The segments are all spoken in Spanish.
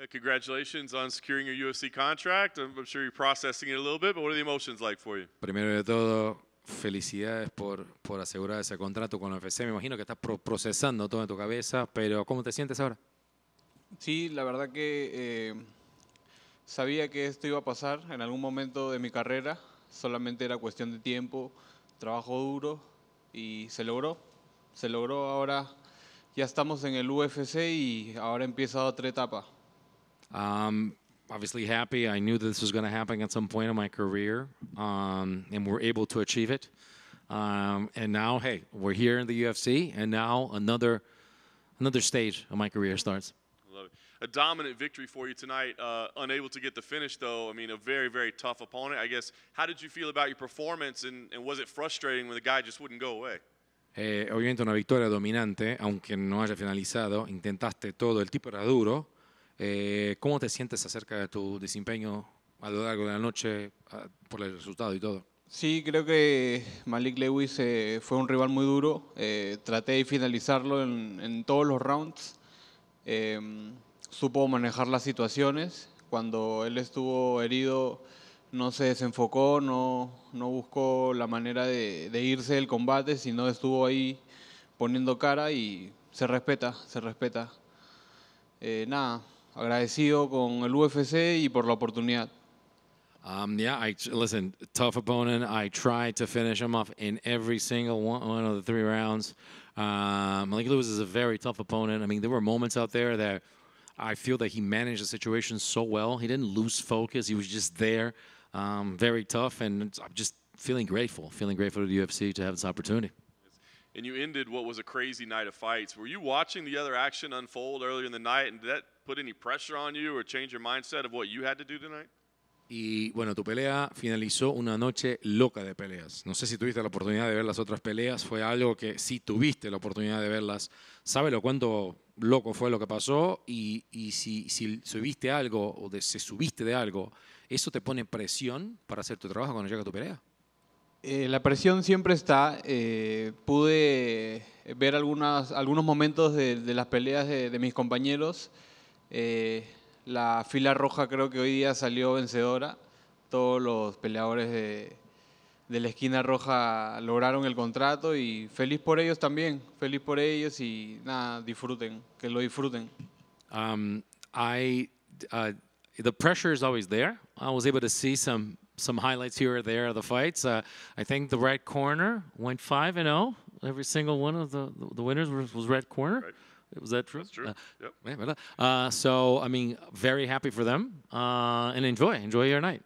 Uh, congratulations on securing your UFC contract. I'm, sure you're processing it a little bit, but Primero de todo, felicidades por, por asegurar ese contrato con la UFC. Me imagino que estás procesando todo en tu cabeza, pero ¿cómo te sientes ahora? Sí, la verdad que eh, sabía que esto iba a pasar en algún momento de mi carrera, solamente era cuestión de tiempo, trabajo duro y se logró. Se logró ahora, ya estamos en el UFC y ahora empieza otra etapa. Um, obviously happy. I knew that this was going to happen at some point in my career, um, and we're able to achieve it. Um, and now, hey, we're here in the UFC, and now another another stage of my career starts. Love it. A dominant victory for you tonight. Uh, unable to get the finish, though. I mean, a very, very tough opponent. I guess. How did you feel about your performance, and, and was it frustrating when the guy just wouldn't go away? Eh, obviamente una victoria dominante, aunque no haya finalizado. Intentaste todo. El tipo era duro. Eh, ¿Cómo te sientes acerca de tu desempeño a lo largo de la noche por el resultado y todo? Sí, creo que Malik Lewis eh, fue un rival muy duro. Eh, traté de finalizarlo en, todos los rounds. Em, supo manejar las situaciones. Cuando él estuvo herido, no se desenfocó, no, buscó la manera de, de irse del combate, sino estuvo ahí poniendo cara y se respeta, se respeta. nada, agradecido con el UFC y por la oportunidad. Um, yeah, I listen. Tough opponent. I tried to finish him off in every single one, one of the three rounds. Um, Malik Lewis is a very tough opponent. I mean, there were moments out there that I feel that he managed the situation so well. He didn't lose focus. He was just there. Um, very tough, and I'm just feeling grateful. Feeling grateful to the UFC to have this opportunity. you ended what was a crazy night of fights. Were you watching the other action unfold earlier in the night, and that put any pressure on you or change your mindset of what you had Y bueno, tu pelea finalizó una noche loca de peleas. No sé si tuviste la oportunidad de ver las otras peleas, fue algo que si tuviste la oportunidad de verlas. ¿Sabes lo cuánto loco fue lo que pasó? Y, si, subiste algo o se subiste de algo, eso te pone presión para hacer tu trabajo cuando llega tu pelea. Eh, la presión siempre está. Eh, pude ver algunas, algunos momentos de, las peleas de, mis compañeros. Eh, la fila roja creo que hoy día salió vencedora. Todos los peleadores de, la esquina roja lograron el contrato y feliz por ellos también. Feliz por ellos y nada, disfruten, que lo disfruten. Um, I, uh, the pressure is always there. I was able to see some some highlights here or there of the fights. Uh, I think the Red Corner went 5 and 0. Every single one of the, the winners was, was Red Corner. Right. Was that true? That's true. Uh, yep. Uh, uh, so, I mean, very happy for them. Uh, and enjoy. Enjoy your night.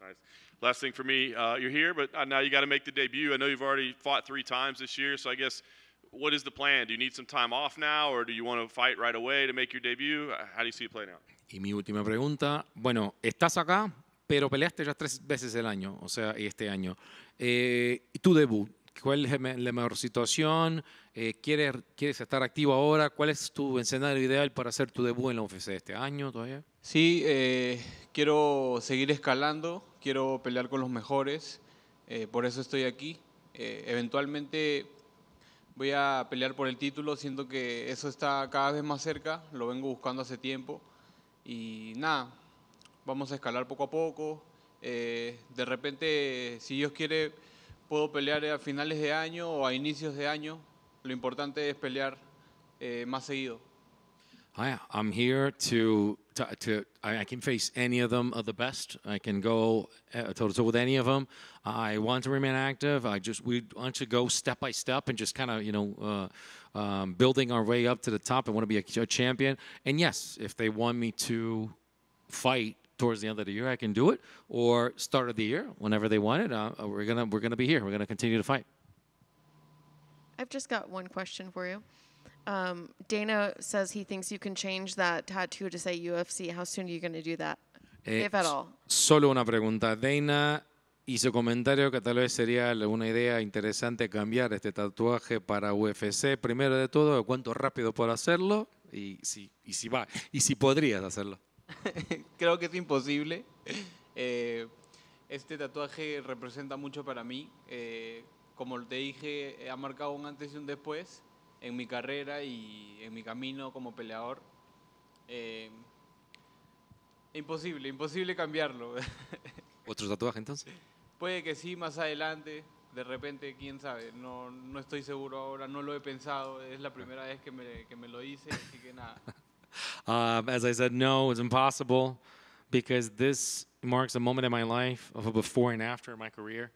Nice. Last thing for me, uh, you're here, but uh, now you got to make the debut. I know you've already fought three times this year, so I guess what is the plan? Do you need some time off now, or do you want to fight right away to make your debut? How do you see it playing out? Y mi última pregunta. Bueno, estás acá pero peleaste ya tres veces el año, o sea, y este año. Eh, tu debut, ¿cuál es la mejor situación? Eh, ¿quieres, ¿Quieres estar activo ahora? ¿Cuál es tu escenario ideal para hacer tu debut en la UFC este año todavía? Sí, eh, quiero seguir escalando, quiero pelear con los mejores, eh, por eso estoy aquí. eventualmente voy a pelear por el título, siento que eso está cada vez más cerca, lo vengo buscando hace tiempo y nada, vamos a escalar poco a poco. Eh, de repente, si Dios quiere, puedo pelear a finales de año o a inicios de año. Lo importante es pelear eh, más seguido. Hi, I'm here to, to, to I, I, can face any of them of the best. I can go eh, toe to toe with any of them. I want to remain active. I just we want to go step by step and just kind of you know uh, um, building our way up to the top. I want to be a, a champion. And yes, if they want me to fight towards the end of the year, I can do it, or start of the year, whenever they want it, uh, uh, we're gonna we're gonna be here. We're gonna continue to fight. I've just got one question for you. Um, Dana says he thinks you can change that tattoo to say UFC. How soon are you going to do that, eh, if at all? Solo una pregunta. Dana hizo comentario que tal vez sería una idea interesante cambiar este tatuaje para UFC. Primero de todo, cuánto rápido puedo hacerlo y si, y si va y si podrías hacerlo. Creo que es imposible. Eh, este tatuaje representa mucho para mí. Eh, como te dije, ha marcado un antes y un después en mi carrera y en mi camino como peleador. Eh, imposible, imposible cambiarlo. ¿Otro tatuaje entonces? Puede que sí, más adelante, de repente, quién sabe, no, no estoy seguro ahora, no lo he pensado, es la primera vez que me, que me lo hice, así que nada, Um, as I said, no, it's impossible because this marks a moment in my life of a before and after in my career.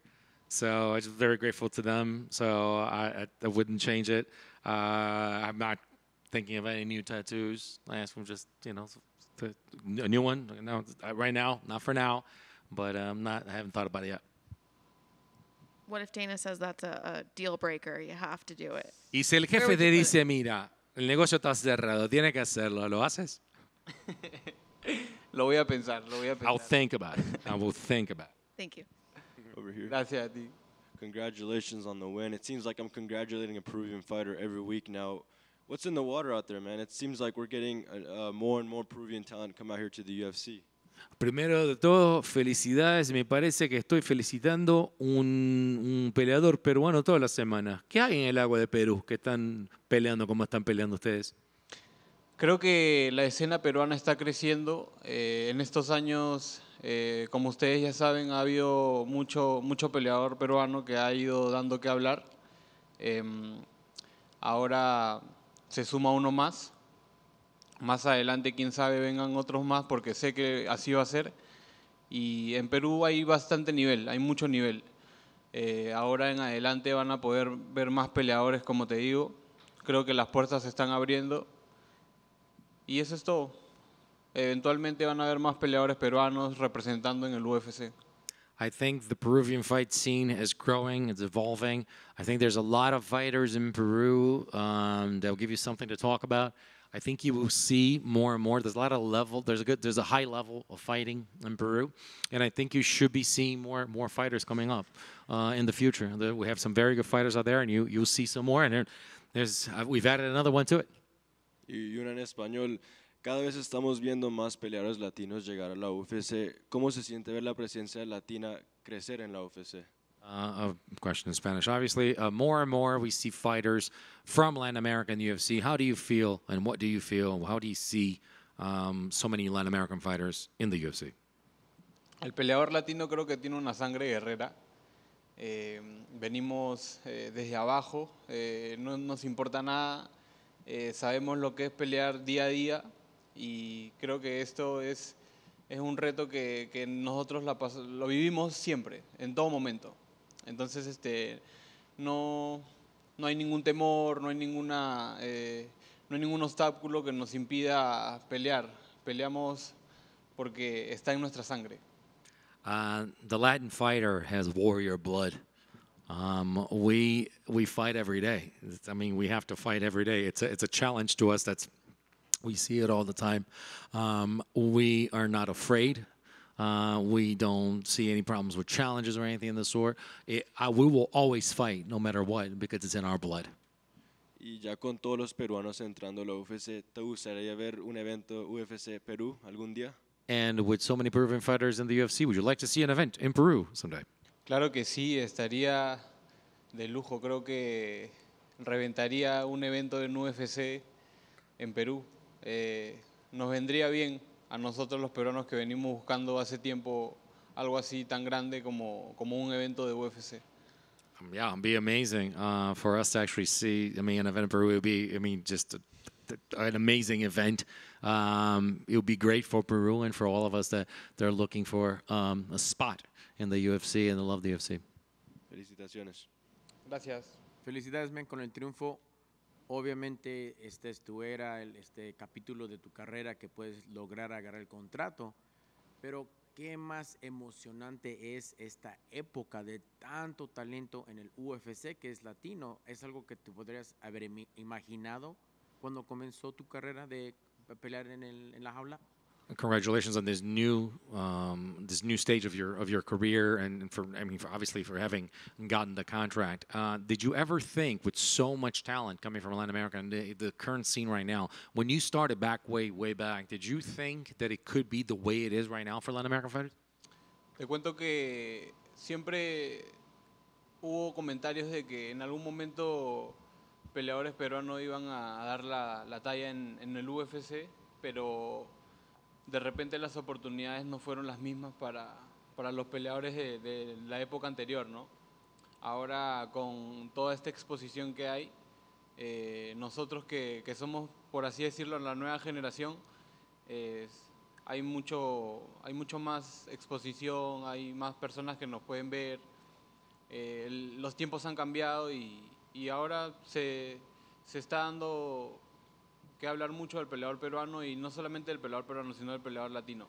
So I'm just very grateful to them. So I, I wouldn't change it. Uh, I'm not thinking of any new tattoos. I asked them just, you know, to, a new one. No, uh, right now, not for now, but I'm um, not. I haven't thought about it yet. What if Dana says that's a, a deal breaker? You have to do it. Y si el jefe te dice, mira, El negocio está cerrado, tiene que hacerlo. ¿Lo haces? lo voy a pensar, lo voy a pensar. I'll think about it. I will think about it. Thank you. Over here. Gracias a ti. Congratulations on the win. It seems like I'm congratulating a Peruvian fighter every week now. What's in the water out there, man? It seems like we're getting uh, more and more Peruvian talent come out here to the UFC. Primero de todo, felicidades. Me parece que estoy felicitando un, un peleador peruano todas las semanas. ¿Qué hay en el agua de Perú que están peleando como están peleando ustedes? Creo que la escena peruana está creciendo. Eh, en estos años, eh, como ustedes ya saben, ha habido mucho, mucho peleador peruano que ha ido dando que hablar. Em, ahora se suma uno más. Más adelante, quién sabe, vengan otros más porque sé que así va a ser. Y en Perú hay bastante nivel, hay mucho nivel. Eh, ahora en adelante van a poder ver más peleadores, como te digo. Creo que las puertas se están abriendo. Y eso es todo. Eventualmente van a haber más peleadores peruanos representando en el UFC. I think the Peruvian fight scene is growing, it's evolving. I think there's a lot of fighters in Peru um, that will give you something to talk about. I think you will see more and more. There's a lot of level. There's a good. There's a high level of fighting in Peru, and I think you should be seeing more more fighters coming up uh, in the future. We have some very good fighters out there, and you you'll see some more. And there's uh, we've added another one to it. Y una en español. Cada vez estamos viendo más peleadores latinos llegar a la UFC. ¿Cómo se siente ver la presencia latina crecer en la UFC? Uh, a question in Spanish, obviously. Uh, more and more, we see fighters from Latin America in the UFC. How do you feel, and what do you feel? How do you see um, so many Latin American fighters in the UFC? El peleador latino creo que tiene una sangre guerrera. Eh, venimos eh, desde abajo, eh, no nos importa nada, eh, sabemos lo que es pelear día a día y creo que esto es, es un reto que, que nosotros lo vivimos siempre, en todo momento. Entonces, este, no, no hay ningún temor, no hay, ninguna, eh, no hay ningún obstáculo que nos impida pelear. Peleamos porque está en nuestra sangre. Uh, the Latin fighter has warrior blood. Um, we we fight every day. I mean, we have to fight every day. It's a, it's a challenge to us. That's we see it all the time. Um, we are not afraid Uh, we don't see any problems with challenges or anything of the sort. It, I, we will always fight no matter what because it's in our blood. Y ya con todos los peruanos entrando a la UFC, ¿te gustaría ver un evento UFC Perú algún día? And with so many Peruvian fighters in the UFC, would you like to see an event in Peru someday? Claro que sí, estaría de lujo. Creo que reventaría un evento en UFC en Perú. Eh, nos vendría bien a nosotros los peruanos que venimos buscando hace tiempo algo así tan grande como, como un evento de UFC. Um, yeah, it'd be amazing uh, for us to actually see. I mean, an event in Peru would be, I mean, just an amazing event. Um, it would be great for Peru and for all of us that they're looking for um, a spot in the UFC and they love the UFC. Felicitaciones. Gracias. Felicidades, men, con el triunfo Obviamente, este es tu era, este capítulo de tu carrera que puedes lograr agarrar el contrato, pero qué más emocionante es esta época de tanto talento en el UFC que es latino. ¿Es algo que tú podrías haber imaginado cuando comenzó tu carrera de pelear en la jaula? congratulations on this new um, this new stage of your of your career and for I mean for obviously for having gotten the contract. Uh, did you ever think with so much talent coming from Latin America and the, the, current scene right now, when you started back way way back, did you think that it could be the way it is right now for Latin American fighters? Te cuento que siempre hubo comentarios de que en algún momento peleadores peruanos iban a dar la, la talla en, en el UFC, pero de repente las oportunidades no fueron las mismas para, para los peleadores de, la época anterior, ¿no? Ahora con toda esta exposición que hay, eh, nosotros que, que, somos, por así decirlo, la nueva generación, hay, mucho, hay mucho más exposición, hay más personas que nos pueden ver, eh, los tiempos han cambiado y, y ahora se, se está dando que hablar mucho del peleador peruano y no solamente del peleador peruano, sino del peleador latino?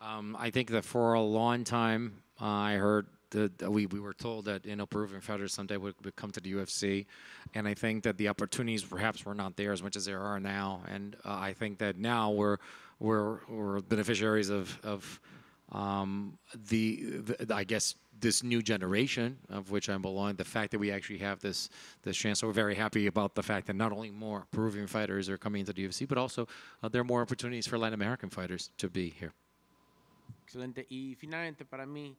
Um, I think that for a long time uh, I heard that we, we were told that you know Peruvian fighters someday would, would, come to the UFC, and I think that the opportunities perhaps were not there as much as there are now, and uh, I think that now we're we're, we're beneficiaries of of um, the, the I guess this new generation of which I belong, the fact that we actually have this this chance. So we're very happy about the fact that not only more Peruvian fighters are coming into the UFC, but also uh, there are more opportunities for Latin American fighters to be here. Excelente. Y finalmente para mí,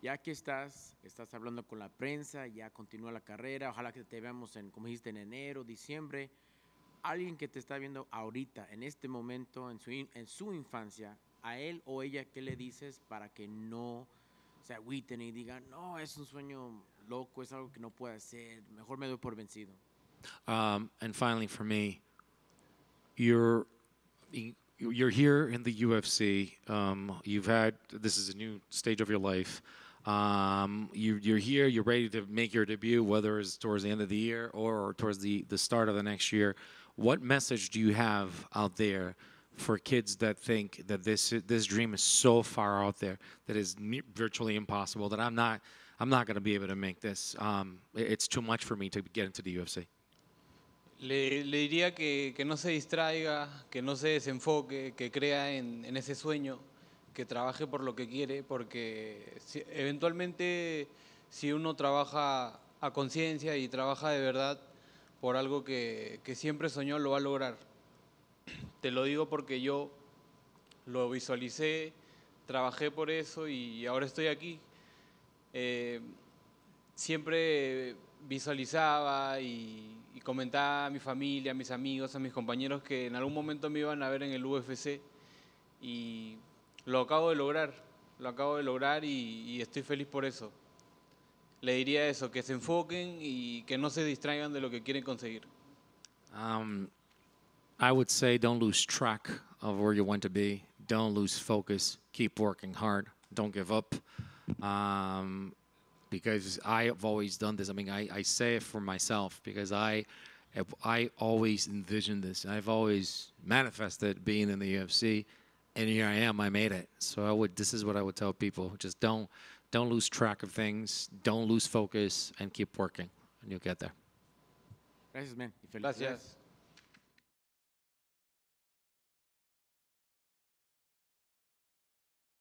ya que estás, estás hablando con la prensa, ya continúa la carrera, ojalá que te veamos en, como dijiste, en enero, diciembre. Alguien que te está viendo ahorita, en este momento, en su, en su infancia, a él o ella, ¿qué le dices para que no se agüiten y digan, no, es un sueño loco, es algo que no hacer, mejor me doy por vencido. Um, and finally, for me, you're you're here in the UFC. Um, you've had this is a new stage of your life. Um, you, are here. You're ready to make your debut, whether it's towards the end of the year or, or towards the the start of the next year. What message do you have out there for kids that think that this this dream is so far out there that is virtually impossible that I'm not I'm not going to be able to make this. Um, it's too much for me to get into the UFC. Le, le diría que, que, no se distraiga, que no se desenfoque, que crea en, en ese sueño, que trabaje por lo que quiere, porque eventualmente si uno trabaja a conciencia y trabaja de verdad por algo que, que siempre soñó, lo va a lograr. Te lo digo porque yo lo visualicé, trabajé por eso y ahora estoy aquí. Eh, siempre visualizaba y, comentaba a mi familia, a mis amigos, a mis compañeros que en algún momento me iban a ver en el UFC y lo acabo de lograr, lo acabo de lograr y, estoy feliz por eso. Le diría eso, que se enfoquen y que no se distraigan de lo que quieren conseguir. I would say don't lose track of where you want to be. Don't lose focus. Keep working hard. Don't give up. Um, because I have always done this. I mean, I, I say it for myself because I, I always envisioned this. I've always manifested being in the UFC, and here I am. I made it. So I would. This is what I would tell people: just don't, don't lose track of things. Don't lose focus, and keep working, and you'll get there. Gracias, man. Gracias.